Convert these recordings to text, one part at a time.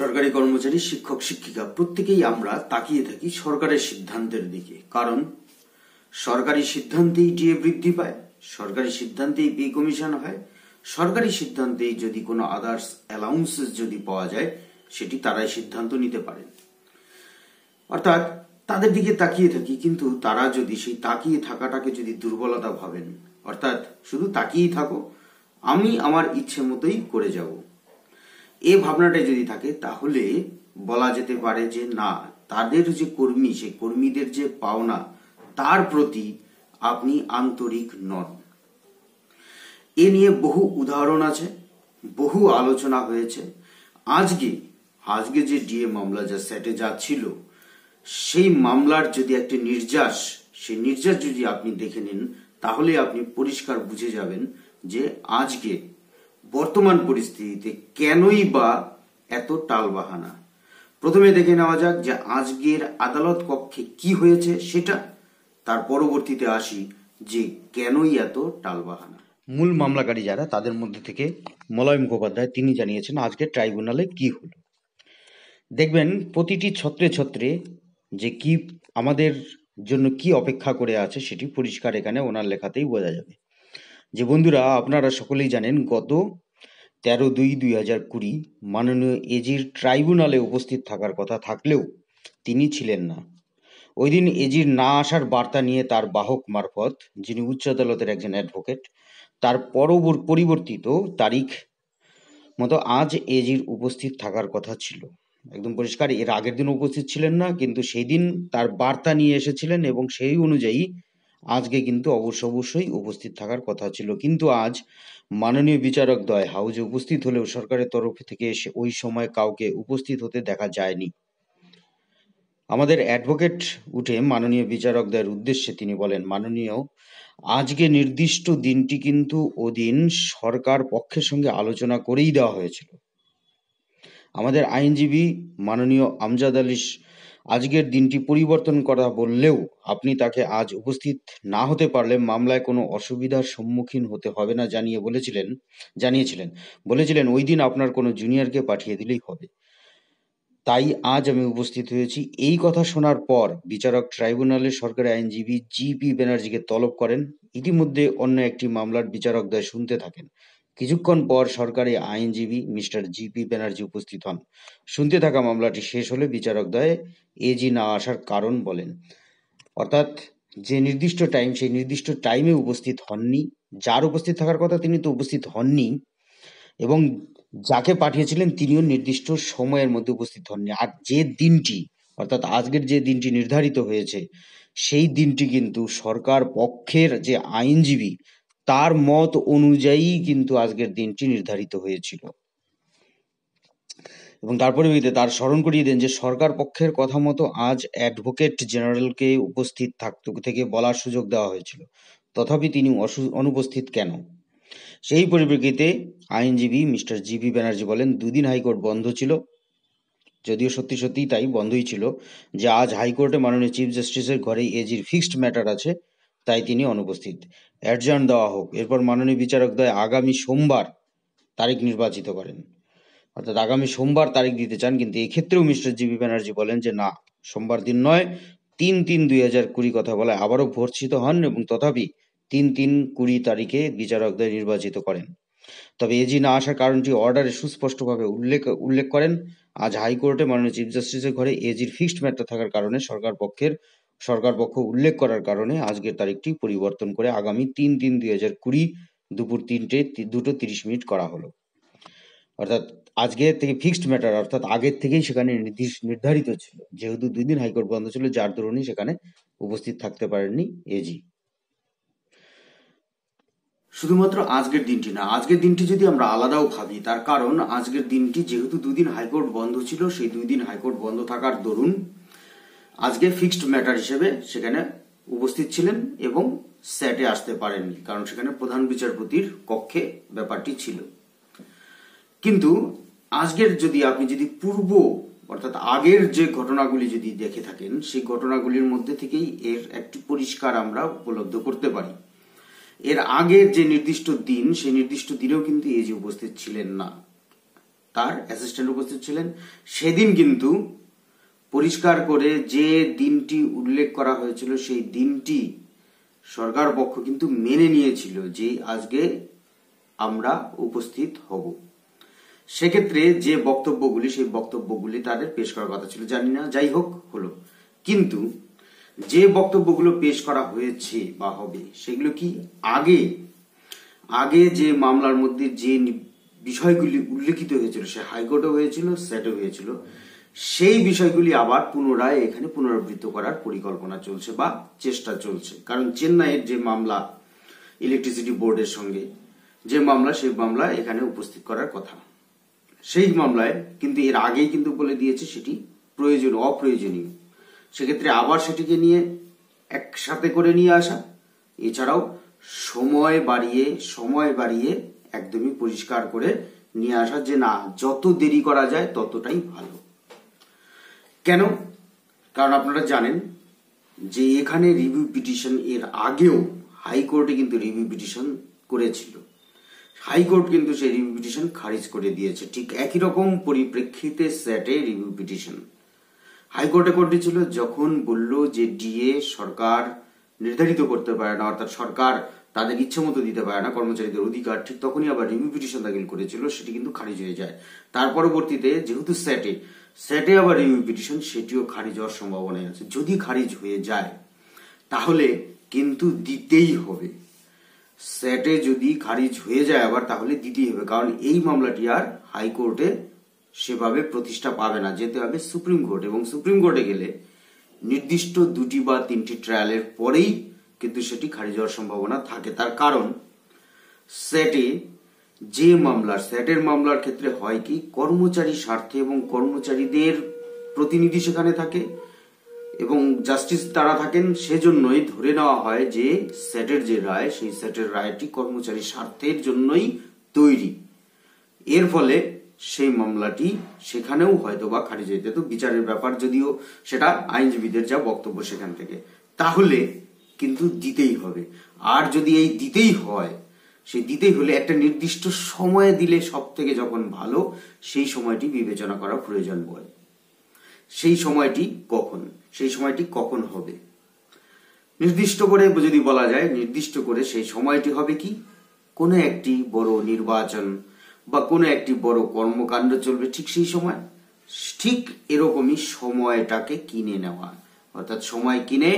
সরকারি কর্মচারী শিক্ষক শিক্ষিকা প্রত্যেকেই আমরা তাকিয়ে থাকি সরকারের সিদ্ধান্তের দিকে কারণ সরকারি সিদ্ধান্তেই টিএ বৃদ্ধি পায় সরকারি সিদ্ধান্তেই পে কমিশন হয় সরকারি সিদ্ধান্তেই যদি কোনো আদার্স অ্যালাউন্সেস যদি পাওয়া যায় সেটি তারাই সিদ্ধান্ত নিতে পারেন অর্থাৎ তাদের দিকে তাকিয়ে থাকি কিন্তু তারা যদি সেই তাকিয়ে থাকাটাকে যদি দুর্বলতা ভাবেন অর্থাৎ শুধু তাকিয়েই থাকো আমি আমার ইচ্ছে মতোই করে যাবো এ ভাবনাটা যদি থাকে তাহলে বলা যেতে পারে যে না তাদের যে কর্মী সেই কর্মীদের যে পাওনা তার প্রতি আপনি আন্তরিক নন এ নিয়ে বহু উদাহরণ আছে বহু আলোচনা হয়েছে আজকে আজকে যে ডিএ মামলা যা সেটে যা ছিল সেই মামলার যদি একটি নির্যাস সেই নির্যাস যদি আপনি দেখে নিন তাহলে আপনি পরিষ্কার বুঝে যাবেন যে আজকে বর্তমান পরিস্থিতিতে কেনই বা এত টালবাহানা প্রথমে দেখে নেওয়া যাক যে আজকের আদালত কক্ষে কি হয়েছে সেটা তার পরবর্তীতে আসি যে কেনই এত টালবাহানা মূল মামলাকারী যারা তাদের মধ্যে থেকে মলয় মুখোপাধ্যায় তিনি জানিয়েছেন আজকে ট্রাইব্যুনালে কি হল দেখবেন প্রতিটি ছত্রে ছত্রে যে কি আমাদের জন্য কি অপেক্ষা করে আছে সেটি পরিষ্কার এখানে ওনার লেখাতেই বোঝা যাবে যে বন্ধুরা আপনারা সকলেই জানেন গত তেরো দুই দুই হাজার কুড়ি মাননীয় এজির ট্রাইব্যুনালে উপস্থিত থাকার কথা থাকলেও তিনি ছিলেন না ওই দিন এজির না আসার বার্তা নিয়ে তার বাহক মারফত যিনি উচ্চ আদালতের একজন অ্যাডভোকেট তার পরবর পরিবর্তিত তারিখ মতো আজ এজির উপস্থিত থাকার কথা ছিল একদম পরিষ্কার এর আগের দিন উপস্থিত ছিলেন না কিন্তু সেই দিন তার বার্তা নিয়ে এসেছিলেন এবং সেই অনুযায়ী আজকে কিন্তু অবশ্য অবশ্যই উপস্থিত থাকার কথা ছিল কিন্তু আজ মাননীয় বিচারক দয় হাউজে উপস্থিত হলেও সরকারের তরফ থেকে এসে ওই সময় কাউকে উপস্থিত হতে দেখা যায়নি আমাদের অ্যাডভোকেট উঠে মাননীয় বিচারক দয়ের উদ্দেশ্যে তিনি বলেন মাননীয় আজকে নির্দিষ্ট দিনটি কিন্তু ওদিন সরকার পক্ষের সঙ্গে আলোচনা করেই দেওয়া হয়েছিল আমাদের আইনজীবী মাননীয় আমজাদ আলী আজকের দিনটি পরিবর্তন করা বললেও আপনি তাকে আজ উপস্থিত না হতে পারলে মামলায় কোনো অসুবিধার সম্মুখীন হতে হবে না জানিয়ে বলেছিলেন জানিয়েছিলেন বলেছিলেন ওই দিন আপনার কোনো জুনিয়রকে পাঠিয়ে দিলেই হবে তাই আজ আমি উপস্থিত হয়েছি এই কথা শোনার পর বিচারক ট্রাইব্যুনালে সরকারি আইনজীবী জিপি ব্যানার্জিকে তলব করেন ইতিমধ্যে অন্য একটি মামলার বিচারকদের শুনতে থাকেন। কিছুক্ষণ পর সরকারি আইনজীবী মিস্টার জিপি ব্যানার্জি উপস্থিত হন। শুনতে থাকা মামলাটি শেষ হলে বিচারকদ্বয় এজি না আসার কারণ বলেন। অর্থাৎ যে নির্দিষ্ট টাইম সেই নির্দিষ্ট টাইমে উপস্থিত হননি যার উপস্থিত থাকার কথা তিনি তো উপস্থিত হননি এবং যাকে পাঠিয়েছিলেন তিনিও নির্দিষ্ট সময়ের মধ্যে উপস্থিত হননি আর যে দিনটি অর্থাৎ আজকের যে দিনটি নির্ধারিত হয়েছে সেই দিনটি কিন্তু সরকার পক্ষের যে আইনজীবী তার মত অনুযায়ী কিন্তু আজকের দিনটি নির্ধারিত হয়েছিল এবং তার পরিপ্রেক্ষিতে তার স্মরণ করিয়ে দেন যে সরকার পক্ষের কথা মতো আজ অ্যাডভোকেট জেনারেলকে উপস্থিত থাকতে থেকে বলার সুযোগ দেওয়া হয়েছিল তথাপি তিনি অনুপস্থিত কেন সেই পরিপ্রেক্ষিতে আইনজীবী মিস্টার জিবি ব্যানার্জি বলেন দুদিন হাইকোর্ট বন্ধ ছিল যদিও সত্যি সত্যিই তাই বন্ধই ছিল যে আজ হাইকোর্টে মাননীয় চিফ জাস্টিসের ঘরেই এজির ফিক্সড ম্যাটার আছে তাই তিনি অনুপস্থিত অ্যাডজার্ন দেওয়া হোক এরপর মাননীয় বিচারকদ্বয় আগামী সোমবার তারিখ নির্বাচিত করেন অর্থাৎ আগামী সোমবার তারিখ দিতে চান কিন্তু এক্ষেত্রেও মিস্টার জিবি ব্যানার্জি বলেন যে না সোমবার দিন নয় তিন তিন দুই হাজার কুড়ি কথা বলায় আবারও ভর্ষিত হন এবং তথাপি তিন তিন কুড়ি তারিখে বিচারকদ্বয় নির্বাচিত করেন তবে এজি না আসার কারণটি অর্ডারে সুস্পষ্টভাবে উল্লেখ উল্লেখ করেন আজ হাইকোর্টে মাননীয় চিফ জাস্টিসের ঘরে এজির ফিক্সড ম্যাটার থাকার কারণে সরকার পক্ষের সরকার পক্ষ উল্লেখ করার কারণে আজকের তারিখটি পরিবর্তন করে আগামী তিন তিন দুই হাজার কুড়ি দুপুর তিনটে দুটো তিরিশ মিনিট করা হলো অর্থাৎ আজকে থেকে ফিক্সড ম্যাটার অর্থাৎ আগের থেকেই সেখানে নির্ধারিত ছিল যেহেতু দুই দিন হাইকোর্ট বন্ধ ছিল যার দরুনই সেখানে উপস্থিত থাকতে পারেননি এজি শুধুমাত্র আজকের দিনটি না আজকের দিনটি যদি আমরা আলাদাও ভাবি তার কারণ আজকের দিনটি যেহেতু দুদিন হাইকোর্ট বন্ধ ছিল সেই দুই দিন হাইকোর্ট বন্ধ থাকার দরুন আজকে ফিক্সড ম্যাটার হিসেবে সেখানে উপস্থিত ছিলেন এবং স্যাটে আসতে পারেননি কারণ সেখানে প্রধান বিচারপতির কক্ষে ব্যাপারটি ছিল কিন্তু আজকের যদি আপনি যদি পূর্ব অর্থাৎ আগের যে ঘটনাগুলি যদি দেখে থাকেন সেই ঘটনাগুলির মধ্যে থেকেই এর একটি পরিষ্কার আমরা উপলব্ধ করতে পারি এর আগের যে নির্দিষ্ট দিন সেই নির্দিষ্ট দিনেও কিন্তু এজি উপস্থিত ছিলেন না তার অ্যাসিস্ট্যান্ট উপস্থিত ছিলেন সেদিন কিন্তু পরিষ্কার করে যে দিনটি উল্লেখ করা হয়েছিল সেই দিনটি সরকার পক্ষ কিন্তু মেনে নিয়েছিল যে আজকে আমরা উপস্থিত হব সেক্ষেত্রে যে বক্তব্যগুলি সেই বক্তব্যগুলি তাদের পেশ করার কথা ছিল জানি না যাই হোক হলো কিন্তু যে বক্তব্যগুলো পেশ করা হয়েছে বা হবে সেগুলো কি আগে আগে যে মামলার মধ্যে যে বিষয়গুলি উল্লেখিত হয়েছিল সে হাইকোর্টে হয়েছিল সেটও হয়েছিল সেই বিষয়গুলি আবার পুনরায় এখানে পুনরাবৃত্ত করার পরিকল্পনা চলছে বা চেষ্টা চলছে কারণ চেন্নাইয়ের যে মামলা ইলেকট্রিসিটি বোর্ডের সঙ্গে যে মামলা সেই মামলা এখানে উপস্থিত করার কথা সেই মামলায় কিন্তু এর আগেই কিন্তু বলে দিয়েছে সেটি প্রয়োজন অপ্রয়োজনীয় সেক্ষেত্রে আবার সেটিকে নিয়ে একসাথে করে নিয়ে আসা এছাড়াও সময় বাড়িয়ে সময় বাড়িয়ে একদমই পরিষ্কার করে নিয়ে আসা যে না যত দেরি করা যায় ততটাই ভালো কেন কারণ আপনারা জানেন যে এখানে রিভিউ পিটিশন এর আগেও হাইকোর্টে কিন্তু রিভিউ পিটিশন করেছিল হাইকোর্ট কিন্তু সেই রিভিউ পিটিশন খারিজ করে দিয়েছে ঠিক একই রকম পরিপ্রেক্ষিতে সেটে রিভিউ পিটিশন হাইকোর্টে কোর্টে ছিল যখন বলল যে ডিএ সরকার নির্ধারিত করতে পারে না অর্থাৎ সরকার তাদের ইচ্ছে মতো দিতে পারে না কর্মচারীদের অধিকার ঠিক তখনই আবার রিভিউ পিটিশন দাখিল করেছিল সেটি কিন্তু খারিজ হয়ে যায় তার পরবর্তীতে যেহেতু স্যাটে স্যাটে আবার রিভিউ পিটিশন সেটিও খারিজ হওয়ার সম্ভাবনা আছে যদি খারিজ হয়ে যায় তাহলে কিন্তু দিতেই হবে স্যাটে যদি খারিজ হয়ে যায় আবার তাহলে দিতেই হবে কারণ এই মামলাটি আর হাইকোর্টে সেভাবে প্রতিষ্ঠা পাবে না যেতে হবে সুপ্রিম কোর্ট এবং সুপ্রিম কোর্টে গেলে নির্দিষ্ট দুটি বা তিনটি ট্রায়ালের পরেই কিন্তু সেটি খারিজ হওয়ার সম্ভাবনা থাকে তার কারণ সেটে যে মামলার স্যাটের মামলার ক্ষেত্রে হয় কি কর্মচারী স্বার্থে এবং কর্মচারীদের প্রতিনিধি সেখানে থাকে এবং জাস্টিস তারা থাকেন সেজন্যই ধরে নেওয়া হয় যে সেটের যে রায় সেই স্যাটের রায়টি কর্মচারী স্বার্থের জন্যই তৈরি এর ফলে সেই মামলাটি সেখানেও হয়তো বা খারিজ হয়ে যেত বিচারের ব্যাপার যদিও সেটা আইনজীবীদের যা বক্তব্য সেখান থেকে তাহলে কিন্তু দিতেই হবে আর যদি এই দিতেই হয় সেই দিতেই হলে একটা নির্দিষ্ট সময় দিলে সব থেকে যখন ভালো সেই সময়টি বিবেচনা করা প্রয়োজন বলে সেই সময়টি কখন সেই সময়টি কখন হবে নির্দিষ্ট করে যদি বলা যায় নির্দিষ্ট করে সেই সময়টি হবে কি কোনো একটি বড় নির্বাচন বা কোনো একটি বড় কর্মকাণ্ড চলবে ঠিক সেই সময় ঠিক এরকমই সময়টাকে কিনে নেওয়া অর্থাৎ সময় কিনে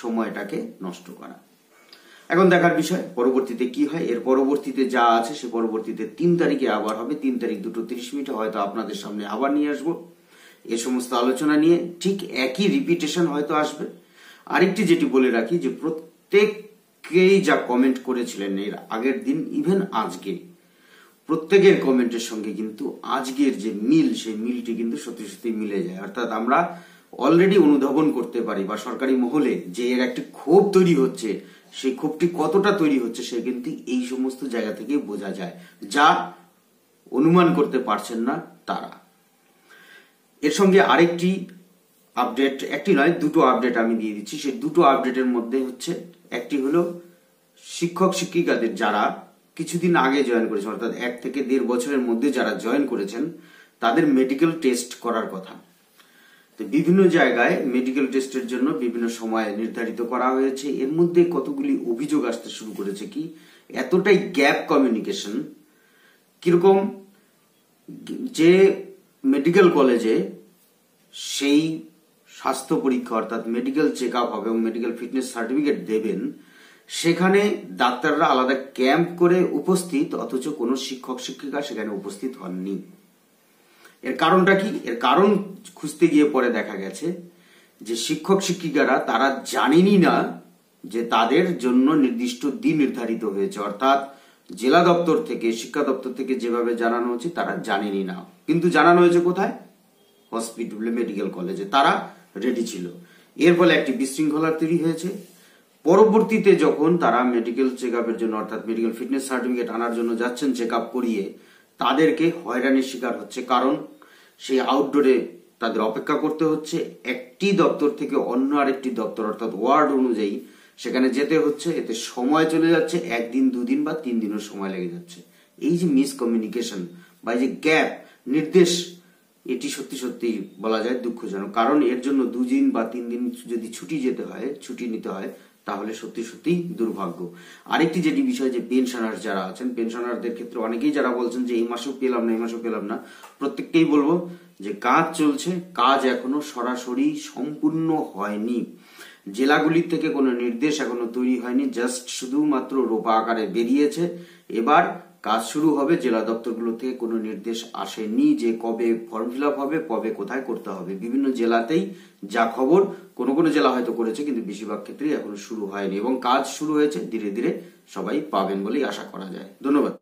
সময়টাকে নষ্ট করা এখন দেখার বিষয় পরবর্তীতে কি হয় এর পরবর্তীতে যা আছে সে পরবর্তীতে তিন তারিখে আবার হবে তিন তারিখ দুটো তিরিশ মিনিট হয়তো আপনাদের সামনে আবার নিয়ে আসবো এ সমস্ত আলোচনা নিয়ে ঠিক একই রিপিটেশন হয়তো আসবে আরেকটি যেটি বলে রাখি যে প্রত্যেককেই যা কমেন্ট করেছিলেন এর আগের দিন ইভেন আজকে প্রত্যেকের কমেন্টের সঙ্গে কিন্তু আজকের যে মিল সেই মিলটি কিন্তু সত্যি সত্যি মিলে যায় অর্থাৎ আমরা অলরেডি অনুধাবন করতে পারি বা সরকারি মহলে যে এর একটি ক্ষোভ তৈরি হচ্ছে সেই ক্ষোভটি কতটা তৈরি হচ্ছে সে কিন্তু এই সমস্ত জায়গা থেকে বোঝা যায় যা অনুমান করতে পারছেন না তারা এর সঙ্গে আরেকটি আপডেট একটি নয় দুটো আপডেট আমি দিয়ে দিচ্ছি সেই দুটো আপডেটের মধ্যে হচ্ছে একটি হলো শিক্ষক শিক্ষিকাদের যারা কিছুদিন আগে জয়েন করেছেন অর্থাৎ এক থেকে দেড় বছরের মধ্যে যারা জয়েন করেছেন তাদের মেডিকেল টেস্ট করার কথা তো বিভিন্ন জায়গায় মেডিকেল টেস্টের জন্য বিভিন্ন সময় নির্ধারিত করা হয়েছে এর মধ্যে কতগুলি অভিযোগ আসতে শুরু করেছে কি এতটাই গ্যাপ কমিউনিকেশন কিরকম যে মেডিকেল কলেজে সেই স্বাস্থ্য পরীক্ষা অর্থাৎ মেডিকেল চেক আপ হবে এবং মেডিকেল ফিটনেস সার্টিফিকেট দেবেন সেখানে ডাক্তাররা আলাদা ক্যাম্প করে উপস্থিত অথচ কোনো শিক্ষক শিক্ষিকা সেখানে উপস্থিত হননি এর কারণটা কি এর কারণ খুঁজতে গিয়ে পরে দেখা গেছে যে শিক্ষক শিক্ষিকারা তারা জানেনি না যে তাদের জন্য নির্দিষ্ট দিন নির্ধারিত হয়েছে অর্থাৎ জেলা দপ্তর থেকে শিক্ষা দপ্তর থেকে যেভাবে জানানো হচ্ছে তারা জানেনি না কিন্তু জানানো হয়েছে কোথায় হসপিটাল মেডিকেল কলেজে তারা রেডি ছিল এর ফলে একটি বিশৃঙ্খলা তৈরি হয়েছে পরবর্তীতে যখন তারা মেডিকেল চেক আপের জন্য অর্থাৎ মেডিকেল ফিটনেস সার্টিফিকেট আনার জন্য যাচ্ছেন চেক করিয়ে তাদেরকে হয়রানির শিকার হচ্ছে কারণ সেই আউটডোরে তাদের অপেক্ষা করতে হচ্ছে একটি দপ্তর থেকে অন্য আরেকটি দপ্তর অর্থাৎ ওয়ার্ড অনুযায়ী সেখানে যেতে হচ্ছে এতে সময় চলে যাচ্ছে একদিন দুদিন বা তিন দিনও সময় লেগে যাচ্ছে এই যে মিসকমিউনিকেশন বা এই যে গ্যাপ নির্দেশ এটি সত্যি সত্যি বলা যায় দুঃখজনক কারণ এর জন্য দুদিন বা তিন দিন যদি ছুটি যেতে হয় ছুটি নিতে হয় তাহলে সত্যি সত্যি দুর্ভাগ্য আরেকটি যেটি বিষয় যে পেনশনার যারা আছেন পেনশনারদের ক্ষেত্রে অনেকেই যারা বলছেন যে এই মাসেও পেলাম না এই মাসেও পেলাম না প্রত্যেককেই বলবো যে কাজ চলছে কাজ এখনো সরাসরি সম্পূর্ণ হয়নি জেলাগুলির থেকে কোনো নির্দেশ এখনো তৈরি হয়নি জাস্ট শুধুমাত্র রোপা আকারে বেরিয়েছে এবার কাজ শুরু হবে জেলা দপ্তরগুলো থেকে কোনো নির্দেশ আসেনি যে কবে ফর্ম ফিল হবে কবে কোথায় করতে হবে বিভিন্ন জেলাতেই যা খবর কোনো কোনো জেলা হয়তো করেছে কিন্তু বেশিরভাগ ক্ষেত্রেই এখনো শুরু হয়নি এবং কাজ শুরু হয়েছে ধীরে ধীরে সবাই পাবেন বলেই আশা করা যায় ধন্যবাদ